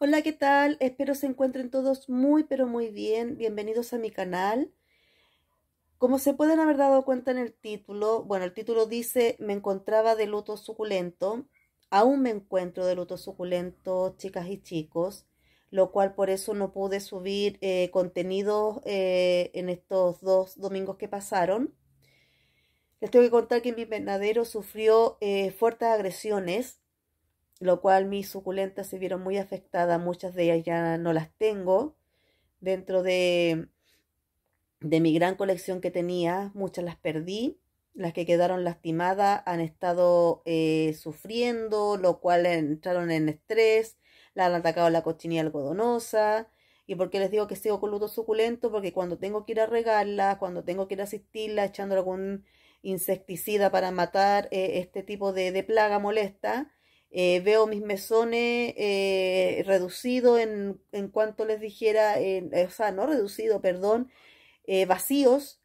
Hola, ¿qué tal? Espero se encuentren todos muy pero muy bien. Bienvenidos a mi canal. Como se pueden haber dado cuenta en el título, bueno, el título dice me encontraba de luto suculento. Aún me encuentro de luto suculento, chicas y chicos, lo cual por eso no pude subir eh, contenido contenidos eh, en estos dos domingos que pasaron. Les tengo que contar que mi invernadero sufrió eh, fuertes agresiones lo cual mis suculentas se vieron muy afectadas, muchas de ellas ya no las tengo dentro de, de mi gran colección que tenía, muchas las perdí, las que quedaron lastimadas han estado eh, sufriendo, lo cual entraron en estrés, la han atacado la cochinilla algodonosa, ¿Y por qué les digo que sigo con luto suculento? Porque cuando tengo que ir a regarlas, cuando tengo que ir a asistirlas echando algún insecticida para matar eh, este tipo de, de, plaga molesta, eh, veo mis mesones eh, reducidos en, cuanto les dijera, eh, o sea, no reducido, perdón, vacíos.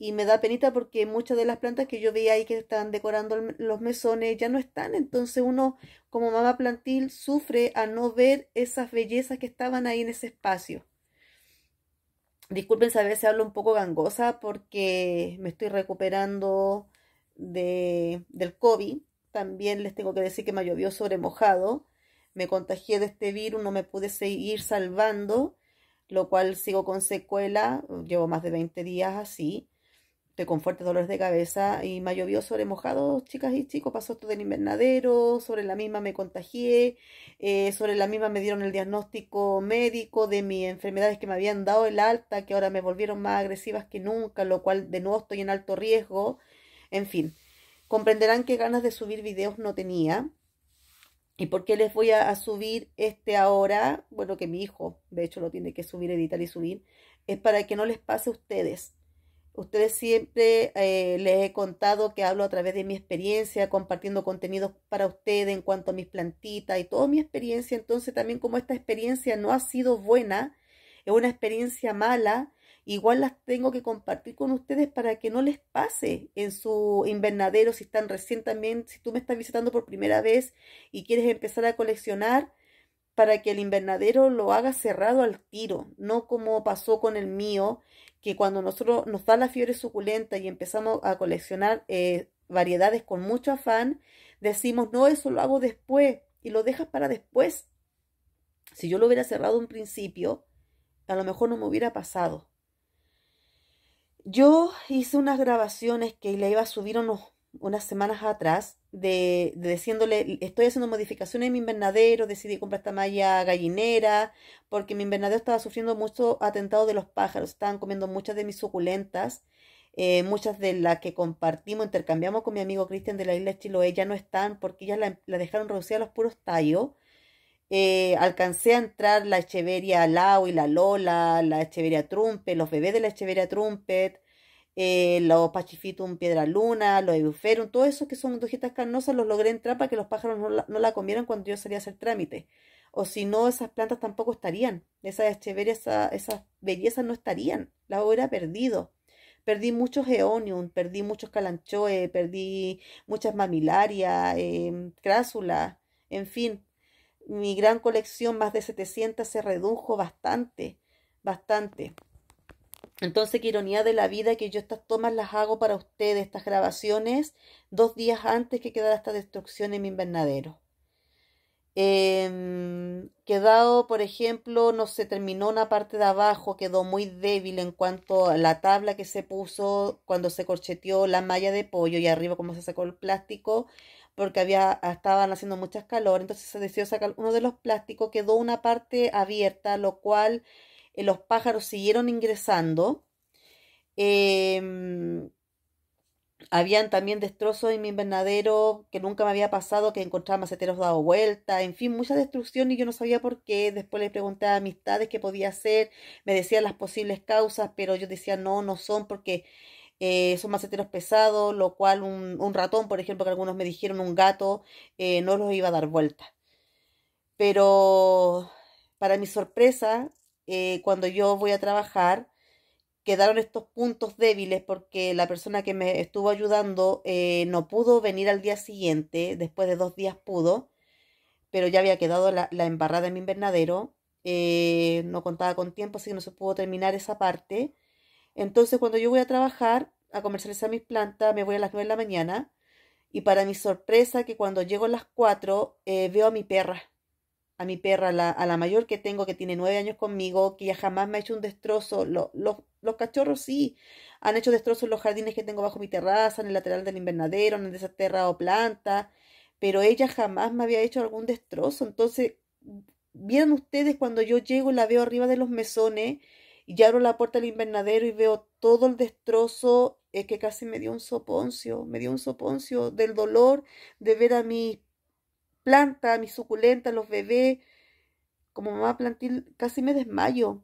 Y me da penita porque muchas de las plantas que yo veía ahí que están decorando los mesones ya no están. Entonces uno, como mamá plantil, sufre a no ver esas bellezas que estaban ahí en ese espacio. Disculpen si a veces hablo un poco gangosa porque me estoy recuperando del COVID también les tengo que decir que me llovió sobre mojado. Me contagié de este virus, no me pude seguir salvando, lo cual sigo con secuela. Llevo más de 20 días así. Estoy con fuertes dolores de cabeza y me llovió sobre mojado, chicas y chicos. Pasó esto del invernadero, sobre la misma me contagié, eh, sobre la misma me dieron el diagnóstico médico de mis enfermedades que me habían dado el alta, que ahora me volvieron más agresivas que nunca, lo cual de nuevo estoy en alto riesgo. En fin Comprenderán que ganas de subir videos no tenía. ¿Y por qué les voy a, subir este ahora? Bueno, que mi hijo, de hecho, lo tiene que subir, editar y subir. Es para que no les pase a ustedes. Ustedes siempre eh, les he contado que hablo a través de mi experiencia, compartiendo contenidos para ustedes en cuanto a mis plantitas y toda mi experiencia. Entonces, también como esta experiencia no ha sido buena, es una experiencia mala, igual las tengo que compartir con ustedes para que no les pase en su invernadero si están recién también, si tú me estás visitando por primera vez y quieres empezar a coleccionar, para que el invernadero lo haga cerrado al tiro, no como pasó con el mío, que cuando nosotros nos da la fiebre suculenta y empezamos a coleccionar eh, variedades con mucho afán, decimos, no, eso lo hago después y lo dejas para después. Si yo lo hubiera cerrado un principio, a lo mejor no me hubiera pasado. Yo hice unas grabaciones que le iba a subir unos, unas semanas atrás de, diciéndole, estoy haciendo modificaciones en mi invernadero, decidí comprar esta malla gallinera, porque mi invernadero estaba sufriendo mucho atentado de los pájaros, estaban comiendo muchas de mis suculentas, eh, muchas de las que compartimos, intercambiamos con mi amigo Cristian de la isla de Chiloé, ya no están porque ya la, dejaron reducida a los puros tallos eh, alcancé a entrar la Echeveria Alao y la Lola, la Echeveria Trumpet, los bebés de la Echeveria Trumpet, eh, los Pachifitum Piedra Luna, los Ebuferum, todos esos que son dojitas carnosas los logré entrar para que los pájaros no la, no la comieran cuando yo salía a hacer trámite. O si no, esas plantas tampoco estarían. Esas Echeverias, esas bellezas no estarían. Las hubiera perdido. Perdí muchos geonium perdí muchos calanchoe, perdí muchas Mamilaria eh, em, crásula, en fin mi gran colección, más de 700, se redujo bastante, bastante. Entonces, qué ironía de la vida que yo estas tomas las hago para ustedes, estas grabaciones, dos días antes que quedara esta destrucción en mi invernadero. Em, quedado, por ejemplo, no se terminó una parte de abajo, quedó muy débil en cuanto a la tabla que se puso cuando se corcheteó la malla de pollo y arriba como se sacó el plástico, porque había, ah, estaban haciendo muchas calor, entonces se decidió sacar uno de los plásticos, quedó una parte abierta, lo cual eh, los pájaros siguieron ingresando. Em, habían también destrozos en mi invernadero que nunca me había pasado, que encontraba maceteros dado vuelta, en fin, mucha destrucción y yo no sabía por qué. Después le pregunté a amistades qué podía hacer, me decían las posibles causas, pero yo decía no, no son porque eh, son maceteros pesados, lo cual un, ratón, por ejemplo, que algunos me dijeron un gato, eh, no los iba a dar vuelta. Pero para mi sorpresa, eh, cuando yo voy a trabajar, quedaron estos puntos débiles porque la persona que me estuvo ayudando no pudo venir al día siguiente, después de dos días pudo, pero ya había quedado la, la embarrada en mi invernadero. no contaba con tiempo, así que no se pudo terminar esa parte entonces, cuando yo voy a trabajar, a comercializar mis plantas, me voy a las 9 de la mañana y para mi sorpresa que cuando llego a las 4 eh, veo a mi perra, a mi perra, la, a la mayor que tengo, que tiene 9 años conmigo, que ya jamás me ha hecho un destrozo. los cachorros sí han hecho destrozos en los jardines que tengo bajo mi terraza, en el lateral del invernadero, en el desaterrado planta. pero ella jamás me había hecho algún destrozo. Entonces, vieron ustedes cuando yo llego, la veo arriba de los mesones y abro la puerta del invernadero y veo todo el destrozo es que casi me dio un soponcio, me dio un soponcio del dolor de ver a mis plantas, a mis suculentas, los bebés. Como mamá plantil casi me desmayo.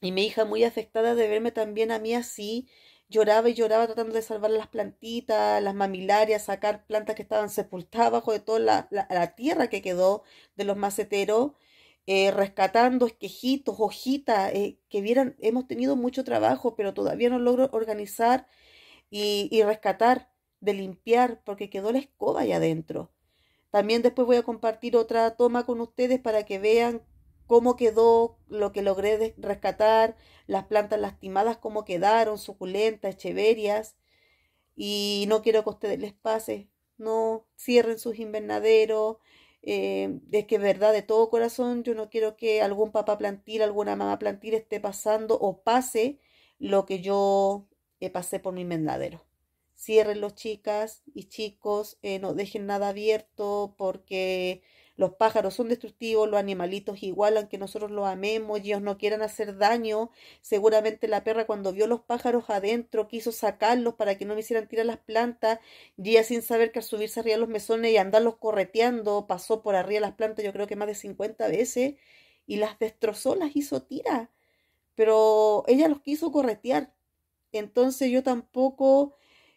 Y mi hija muy afectada de verme también a mí así, lloraba y lloraba tratando de salvar las plantitas, las mamilarias, sacar plantas que estaban sepultadas bajo de toda la tierra que quedó de los maceteros. Eh, rescatando esquejitos, hojitas, eh, que vieran, hemos tenido mucho trabajo, pero todavía no logro organizar y, rescatar, de limpiar, porque quedó la escoba allá adentro. También después voy a compartir otra toma con ustedes para que vean cómo quedó, lo que logré rescatar, las plantas lastimadas, cómo quedaron, suculentas, echeverias Y no quiero que a ustedes les pase. No cierren sus invernaderos, eh, es que es verdad, de todo corazón, yo no quiero que algún papá plantil, alguna mamá plantil esté pasando o pase lo que yo eh, pasé por mi mendadero. Cierren los chicas y chicos, eh, no dejen nada abierto porque los pájaros son destructivos, los animalitos igual, aunque nosotros los amemos y ellos no quieran hacer daño. Seguramente la perra cuando vio los pájaros adentro quiso sacarlos para que no me hicieran tirar las plantas y sin saber que al subirse arriba los mesones y andarlos correteando pasó por arriba las plantas yo creo que más de 50 veces y las destrozó, las hizo tira. Pero ella los quiso corretear. Entonces yo tampoco...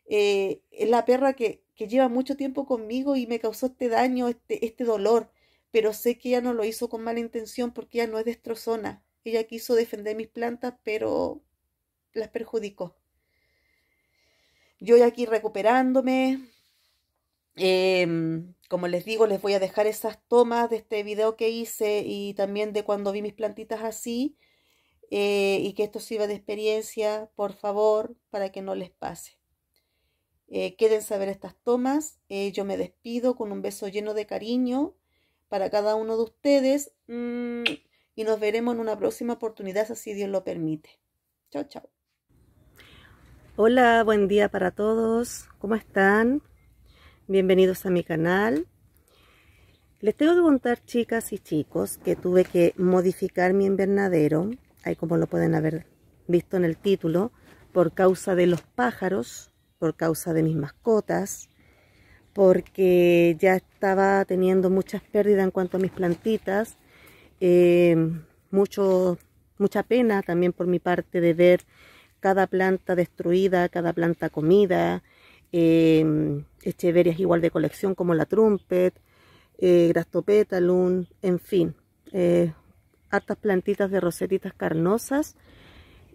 Eh, es la perra que, que lleva mucho tiempo conmigo y me causó este daño, este, este dolor, pero sé que ella no lo hizo con mala intención porque ella no es destrozona. Ella quiso defender mis plantas, pero las perjudicó. Yo ya aquí recuperándome. Em, como les digo, les voy a dejar esas tomas de este video que hice y también de cuando vi mis plantitas así. Eh, y que esto sirva de experiencia, por favor, para que no les pase. Eh, Quédense a saber estas tomas. Eh, yo me despido con un beso lleno de cariño para cada uno de ustedes mm, y nos veremos en una próxima oportunidad, si Dios lo permite. Chao, chao. Hola, buen día para todos. ¿Cómo están? Bienvenidos a mi canal. Les tengo que contar, chicas y chicos, que tuve que modificar mi invernadero, ahí como lo pueden haber visto en el título, por causa de los pájaros por causa de mis mascotas, porque ya estaba teniendo muchas pérdidas en cuanto a mis plantitas, eh, mucho, mucha pena también por mi parte de ver cada planta destruida, cada planta comida, eh, echeverias igual de colección como la trumpet, eh, grastopetalum, en fin, eh, hartas plantitas de rosetitas carnosas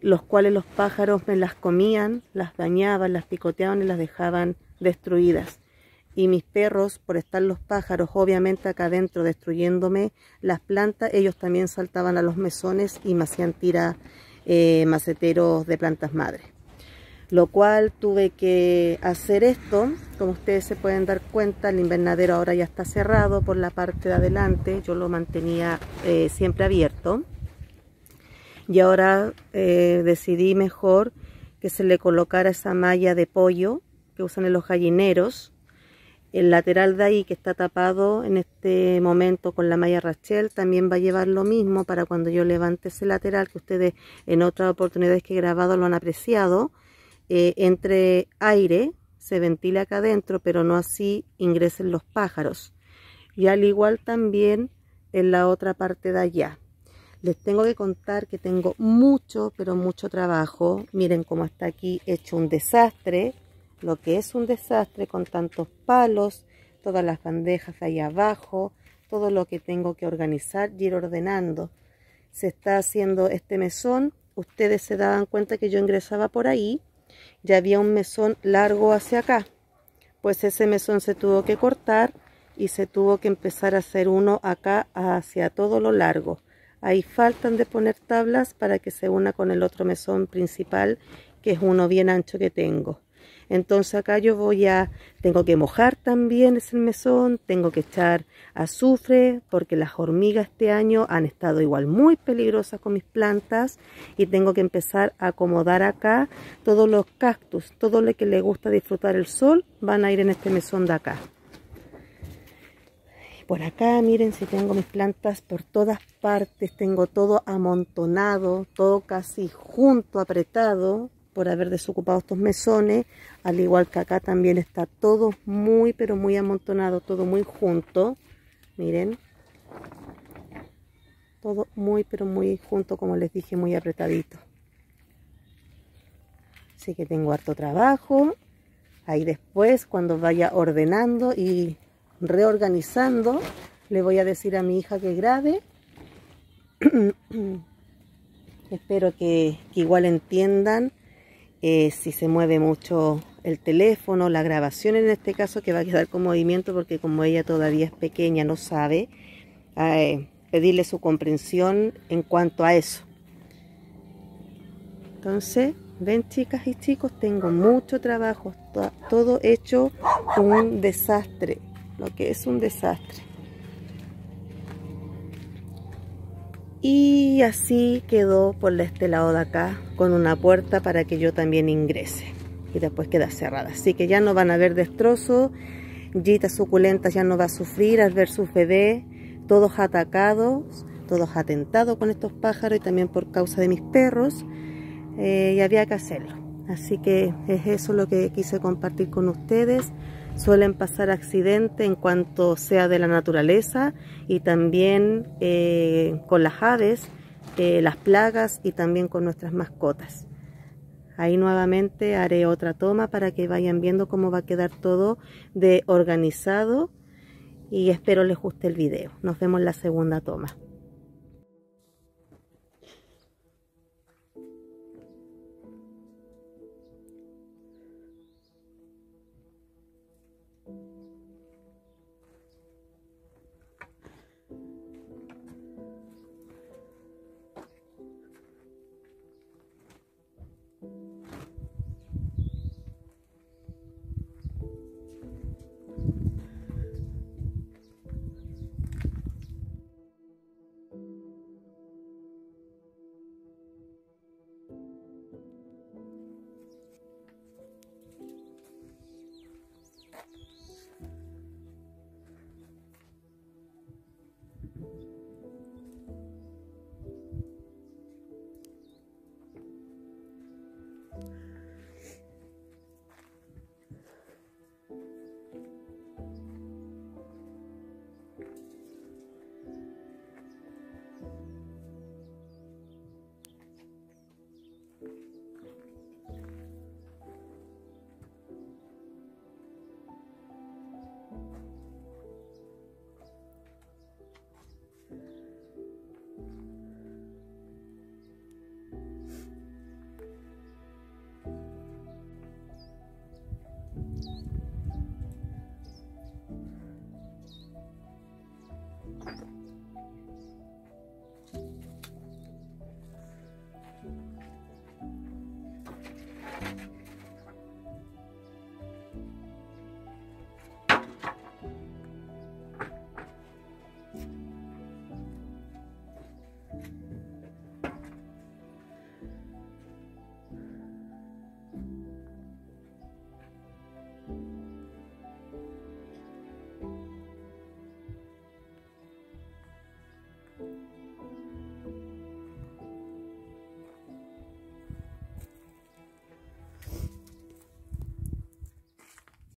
los cuales los pájaros me las comían, las dañaban, las picoteaban y las dejaban destruidas. Y mis perros, por estar los pájaros obviamente acá adentro destruyéndome las plantas, ellos también saltaban a los mesones y me hacían tira eh, maceteros de plantas madres. Lo cual tuve que hacer esto, como ustedes se pueden dar cuenta, el invernadero ahora ya está cerrado por la parte de adelante, yo lo mantenía eh, siempre abierto y ahora eh, decidí mejor que se le colocara esa malla de pollo que usan en los gallineros. El lateral de ahí que está tapado en este momento con la malla Rachel también va a llevar lo mismo para cuando yo levante ese lateral que ustedes en otras oportunidades que he grabado lo han apreciado. Eh, entre aire, se ventila acá adentro, pero no así ingresen los pájaros. Y al igual también en la otra parte de allá. Les tengo que contar que tengo mucho, pero mucho trabajo. Miren cómo está aquí hecho un desastre. Lo que es un desastre con tantos palos, todas las bandejas ahí abajo, todo lo que tengo que organizar y ir ordenando. Se está haciendo este mesón. Ustedes se daban cuenta que yo ingresaba por ahí. Ya había un mesón largo hacia acá. Pues ese mesón se tuvo que cortar y se tuvo que empezar a hacer uno acá hacia todo lo largo Ahí faltan de poner tablas para que se una con el otro mesón principal, que es uno bien ancho que tengo. Entonces acá yo voy a, tengo que mojar también ese mesón, tengo que echar azufre, porque las hormigas este año han estado igual muy peligrosas con mis plantas y tengo que empezar a acomodar acá todos los cactus, todo lo que le gusta disfrutar el sol van a ir en este mesón de acá por acá, miren si tengo mis plantas por todas partes, tengo todo amontonado, todo casi junto, apretado, por haber desocupado estos mesones, al igual que acá también está todo muy, pero muy amontonado, todo muy junto, miren, todo muy, pero muy junto, como les dije, muy apretadito. Así que tengo harto trabajo, ahí después cuando vaya ordenando y reorganizando. Le voy a decir a mi hija que grabe. Espero que, igual entiendan eh, si se mueve mucho el teléfono, la grabación en este caso que va a quedar con movimiento porque como ella todavía es pequeña, no sabe, eh, pedirle su comprensión en cuanto a eso. Entonces, ven chicas y chicos, tengo mucho trabajo, todo hecho un desastre lo que es un desastre. Y así quedó por este lado de acá con una puerta para que yo también ingrese. Y después queda cerrada. Así que ya no van a ver destrozos. Yitas suculentas ya no va a sufrir al ver sus bebés. Todos atacados, todos atentados con estos pájaros y también por causa de mis perros. Eh, y había que hacerlo. Así que es eso lo que quise compartir con ustedes suelen pasar accidentes en cuanto sea de la naturaleza y también eh, con las aves, eh, las plagas y también con nuestras mascotas. Ahí nuevamente haré otra toma para que vayan viendo cómo va a quedar todo de organizado y espero les guste el video. Nos vemos en la segunda toma.